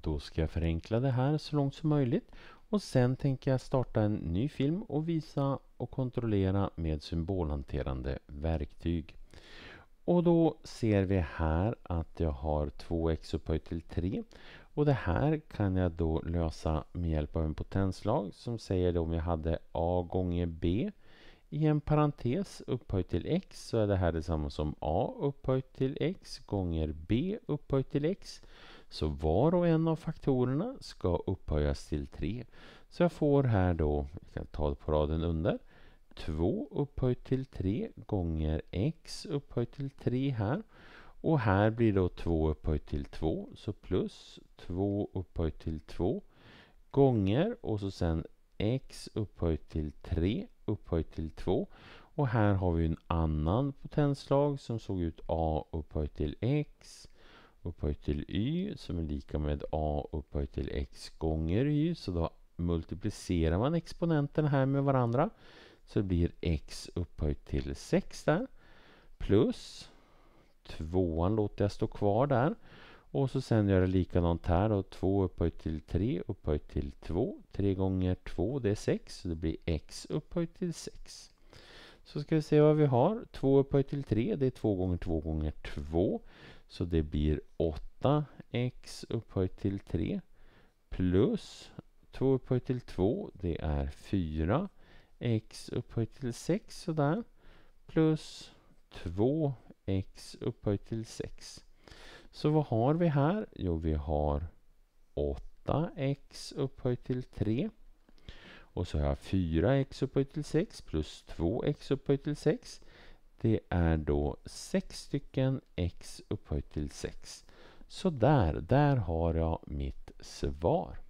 Då ska jag förenkla det här så långt som möjligt och sen tänker jag starta en ny film och visa och kontrollera med symbolhanterande verktyg. Och då ser vi här att jag har 2x upphöjt till 3 och det här kan jag då lösa med hjälp av en potenslag som säger då om jag hade a gånger b i en parentes upphöjt till x så är det här detsamma som a upphöjt till x gånger b upphöjt till x. Så var och en av faktorerna ska upphöjas till 3. Så jag får här då, vi kan ta det på raden under, 2 upphöjt till 3 gånger x upphöjt till 3 här. Och här blir då 2 upphöjt till 2, så plus 2 upphöjt till 2 gånger och så sen x upphöjt till 3 upphöjt till 2. Och här har vi en annan potenslag som såg ut a upphöjt till x upphöjt till y som är lika med a upphöjt till x gånger y. Så då multiplicerar man exponenterna här med varandra. Så det blir x upphöjt till 6 där. Plus tvåan låter jag stå kvar där. Och så sen gör jag likadant här då. 2 upphöjt till 3 upphöjt till 2. 3 gånger 2 det är 6 så det blir x upphöjt till 6. Så ska vi se vad vi har. 2 upphöjt till 3, det är 2 gånger 2 gånger 2. Så det blir 8x upphöjt till 3 plus 2 upphöjt till 2, det är 4. x upphöjt till 6, sådär. Plus 2x upphöjt till 6. Så vad har vi här? Jo, vi har 8x upphöjt till 3 och så har jag 4x upphöjt till 6 plus 2x upphöjt till 6. Det är då 6 stycken x upphöjt till 6. Så där, där har jag mitt svar.